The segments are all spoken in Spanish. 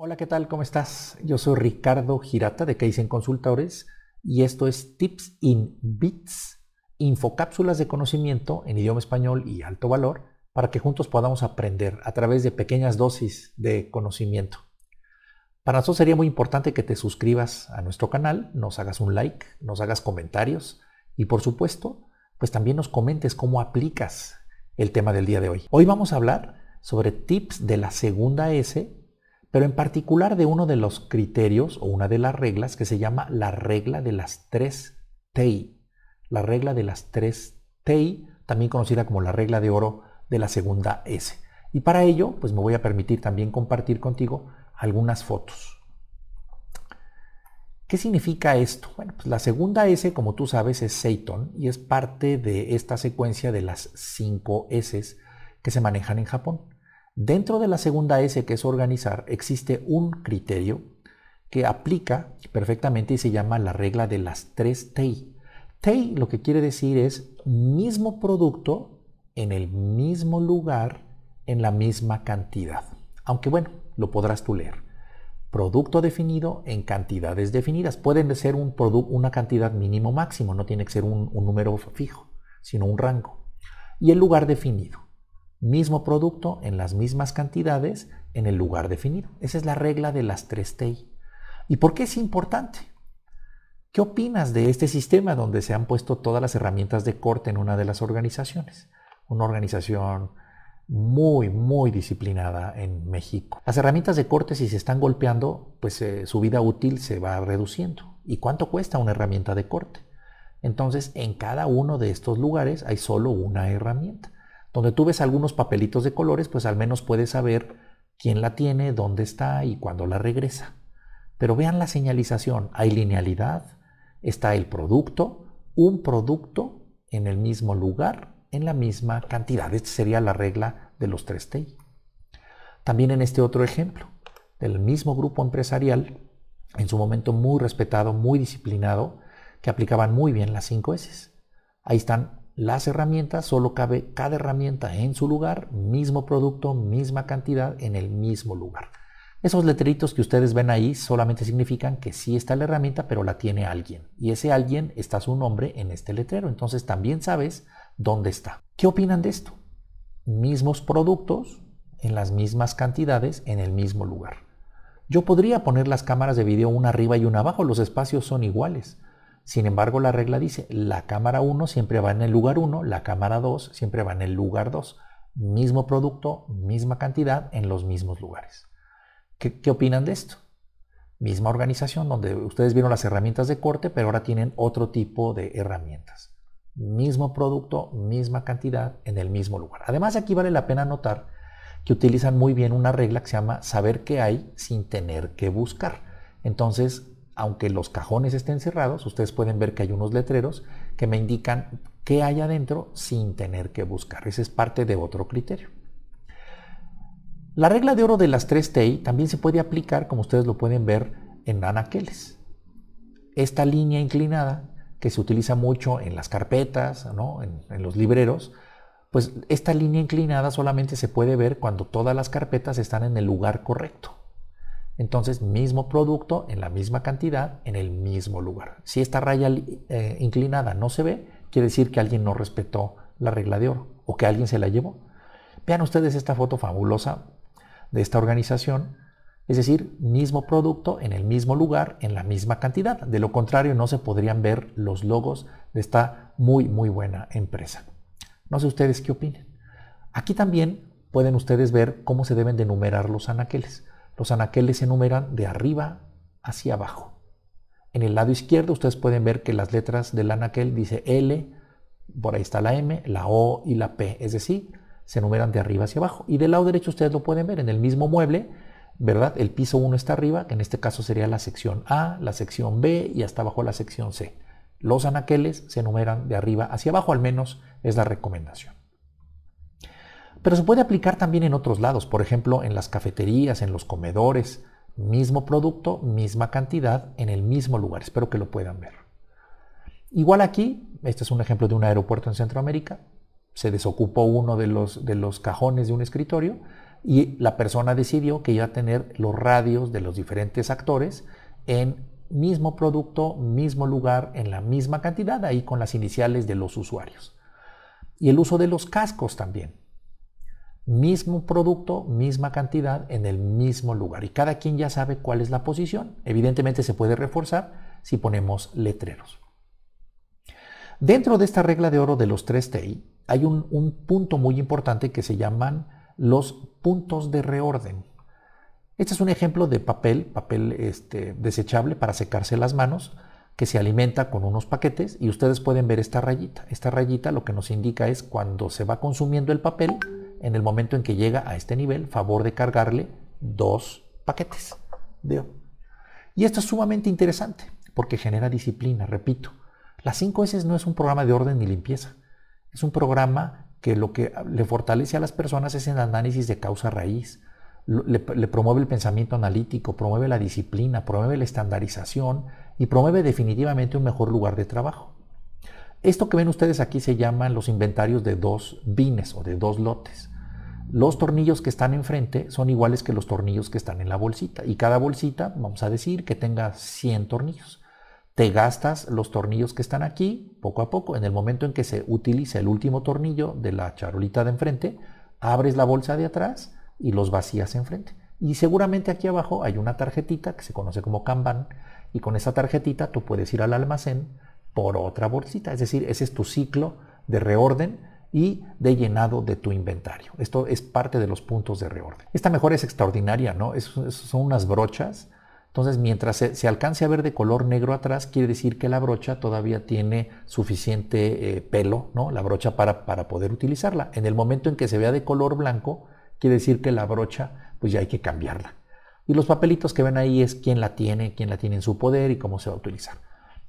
Hola, ¿qué tal? ¿Cómo estás? Yo soy Ricardo Girata de en Consultores y esto es Tips in Bits, infocápsulas de conocimiento en idioma español y alto valor para que juntos podamos aprender a través de pequeñas dosis de conocimiento. Para nosotros sería muy importante que te suscribas a nuestro canal, nos hagas un like, nos hagas comentarios y por supuesto, pues también nos comentes cómo aplicas el tema del día de hoy. Hoy vamos a hablar sobre tips de la segunda S pero en particular de uno de los criterios o una de las reglas que se llama la regla de las tres TEI. La regla de las tres TEI, también conocida como la regla de oro de la segunda S. Y para ello, pues me voy a permitir también compartir contigo algunas fotos. ¿Qué significa esto? Bueno, pues la segunda S, como tú sabes, es Seiton y es parte de esta secuencia de las cinco S que se manejan en Japón. Dentro de la segunda S, que es organizar, existe un criterio que aplica perfectamente y se llama la regla de las tres T. Tei lo que quiere decir es mismo producto en el mismo lugar, en la misma cantidad. Aunque bueno, lo podrás tú leer. Producto definido en cantidades definidas. Pueden ser un una cantidad mínimo máximo, no tiene que ser un número fijo, sino un rango. Y el lugar definido mismo producto en las mismas cantidades en el lugar definido. Esa es la regla de las tres ti ¿Y por qué es importante? ¿Qué opinas de este sistema donde se han puesto todas las herramientas de corte en una de las organizaciones? Una organización muy, muy disciplinada en México. Las herramientas de corte, si se están golpeando, pues eh, su vida útil se va reduciendo. ¿Y cuánto cuesta una herramienta de corte? Entonces, en cada uno de estos lugares hay solo una herramienta. Donde tú ves algunos papelitos de colores, pues al menos puedes saber quién la tiene, dónde está y cuándo la regresa. Pero vean la señalización, hay linealidad, está el producto, un producto en el mismo lugar, en la misma cantidad. Esta sería la regla de los 3 T. También en este otro ejemplo, del mismo grupo empresarial, en su momento muy respetado, muy disciplinado, que aplicaban muy bien las cinco S. Ahí están las herramientas, solo cabe cada herramienta en su lugar, mismo producto, misma cantidad, en el mismo lugar. Esos letreritos que ustedes ven ahí solamente significan que sí está la herramienta, pero la tiene alguien. Y ese alguien está su nombre en este letrero, entonces también sabes dónde está. ¿Qué opinan de esto? Mismos productos, en las mismas cantidades, en el mismo lugar. Yo podría poner las cámaras de video una arriba y una abajo, los espacios son iguales sin embargo, la regla dice, la cámara 1 siempre va en el lugar 1, la cámara 2 siempre va en el lugar 2. Mismo producto, misma cantidad, en los mismos lugares. ¿Qué, opinan de esto? Misma organización donde ustedes vieron las herramientas de corte, pero ahora tienen otro tipo de herramientas. Mismo producto, misma cantidad, en el mismo lugar. Además, aquí vale la pena notar que utilizan muy bien una regla que se llama saber qué hay sin tener que buscar. Entonces, aunque los cajones estén cerrados, ustedes pueden ver que hay unos letreros que me indican qué hay adentro sin tener que buscar. Ese es parte de otro criterio. La regla de oro de las tres T también se puede aplicar, como ustedes lo pueden ver, en anaqueles. Esta línea inclinada, que se utiliza mucho en las carpetas, en los libreros, pues esta línea inclinada solamente se puede ver cuando todas las carpetas están en el lugar correcto. Entonces, mismo producto, en la misma cantidad, en el mismo lugar. Si esta raya eh, inclinada no se ve, quiere decir que alguien no respetó la regla de oro o que alguien se la llevó. Vean ustedes esta foto fabulosa de esta organización. Es decir, mismo producto en el mismo lugar, en la misma cantidad. De lo contrario, no se podrían ver los logos de esta muy, muy buena empresa. No sé ustedes qué opinan. Aquí también pueden ustedes ver cómo se deben de numerar los anaqueles. Los anaqueles se enumeran de arriba hacia abajo. En el lado izquierdo ustedes pueden ver que las letras del anaquel dice L, por ahí está la M, la O y la P, es decir, se enumeran de arriba hacia abajo. Y del lado derecho ustedes lo pueden ver en el mismo mueble, ¿verdad? El piso 1 está arriba, que en este caso sería la sección A, la sección B y hasta abajo la sección C. Los anaqueles se enumeran de arriba hacia abajo, al menos es la recomendación pero se puede aplicar también en otros lados, por ejemplo, en las cafeterías, en los comedores, mismo producto, misma cantidad, en el mismo lugar. Espero que lo puedan ver. Igual aquí, este es un ejemplo de un aeropuerto en Centroamérica, se desocupó uno de los, de los cajones de un escritorio y la persona decidió que iba a tener los radios de los diferentes actores en mismo producto, mismo lugar, en la misma cantidad, ahí con las iniciales de los usuarios. Y el uso de los cascos también mismo producto, misma cantidad en el mismo lugar. Y cada quien ya sabe cuál es la posición. Evidentemente se puede reforzar si ponemos letreros. Dentro de esta regla de oro de los 3 T hay un, punto muy importante que se llaman los puntos de reorden. Este es un ejemplo de papel, papel este, desechable para secarse las manos, que se alimenta con unos paquetes y ustedes pueden ver esta rayita. Esta rayita lo que nos indica es cuando se va consumiendo el papel, en el momento en que llega a este nivel, favor de cargarle dos paquetes de Y esto es sumamente interesante porque genera disciplina, repito. Las cinco S no es un programa de orden ni limpieza, es un programa que lo que le fortalece a las personas es el análisis de causa-raíz, le, promueve el pensamiento analítico, promueve la disciplina, promueve la estandarización y promueve definitivamente un mejor lugar de trabajo. Esto que ven ustedes aquí se llaman los inventarios de dos bines o de dos lotes. Los tornillos que están enfrente son iguales que los tornillos que están en la bolsita y cada bolsita, vamos a decir, que tenga 100 tornillos. Te gastas los tornillos que están aquí poco a poco. En el momento en que se utiliza el último tornillo de la charolita de enfrente, abres la bolsa de atrás y los vacías enfrente. Y seguramente aquí abajo hay una tarjetita que se conoce como Kanban y con esa tarjetita tú puedes ir al almacén por otra bolsita. Es decir, ese es tu ciclo de reorden y de llenado de tu inventario. Esto es parte de los puntos de reorden. Esta mejora es extraordinaria, ¿no? son unas brochas. Entonces, mientras se, alcance a ver de color negro atrás, quiere decir que la brocha todavía tiene suficiente eh, pelo, ¿no? La brocha para, para poder utilizarla. En el momento en que se vea de color blanco, quiere decir que la brocha, pues ya hay que cambiarla. Y los papelitos que ven ahí es quién la tiene, quién la tiene en su poder y cómo se va a utilizar.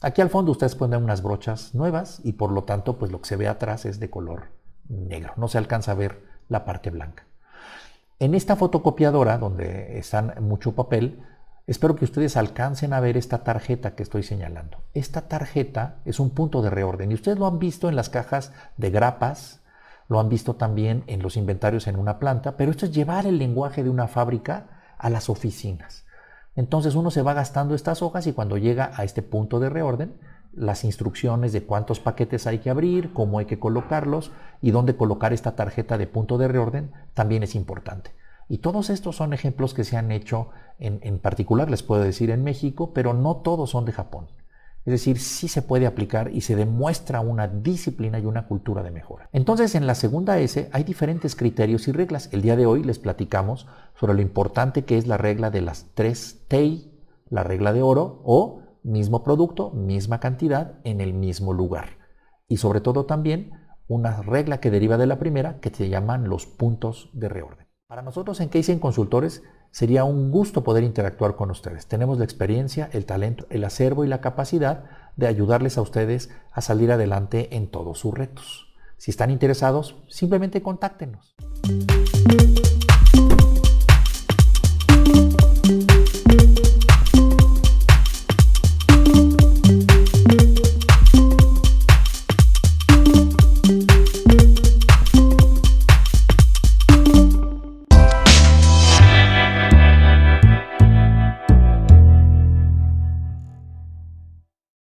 Aquí al fondo ustedes pueden ver unas brochas nuevas y por lo tanto pues lo que se ve atrás es de color negro, no se alcanza a ver la parte blanca. En esta fotocopiadora donde están mucho papel, espero que ustedes alcancen a ver esta tarjeta que estoy señalando. Esta tarjeta es un punto de reorden y ustedes lo han visto en las cajas de grapas, lo han visto también en los inventarios en una planta, pero esto es llevar el lenguaje de una fábrica a las oficinas. Entonces uno se va gastando estas hojas y cuando llega a este punto de reorden, las instrucciones de cuántos paquetes hay que abrir, cómo hay que colocarlos y dónde colocar esta tarjeta de punto de reorden también es importante. Y todos estos son ejemplos que se han hecho en, particular, les puedo decir, en México, pero no todos son de Japón. Es decir, sí se puede aplicar y se demuestra una disciplina y una cultura de mejora. Entonces, en la segunda S hay diferentes criterios y reglas. El día de hoy les platicamos sobre lo importante que es la regla de las tres TEI, la regla de oro o mismo producto, misma cantidad en el mismo lugar. Y sobre todo también una regla que deriva de la primera que se llaman los puntos de reorden. Para nosotros en Casey Consultores sería un gusto poder interactuar con ustedes. Tenemos la experiencia, el talento, el acervo y la capacidad de ayudarles a ustedes a salir adelante en todos sus retos. Si están interesados, simplemente contáctenos.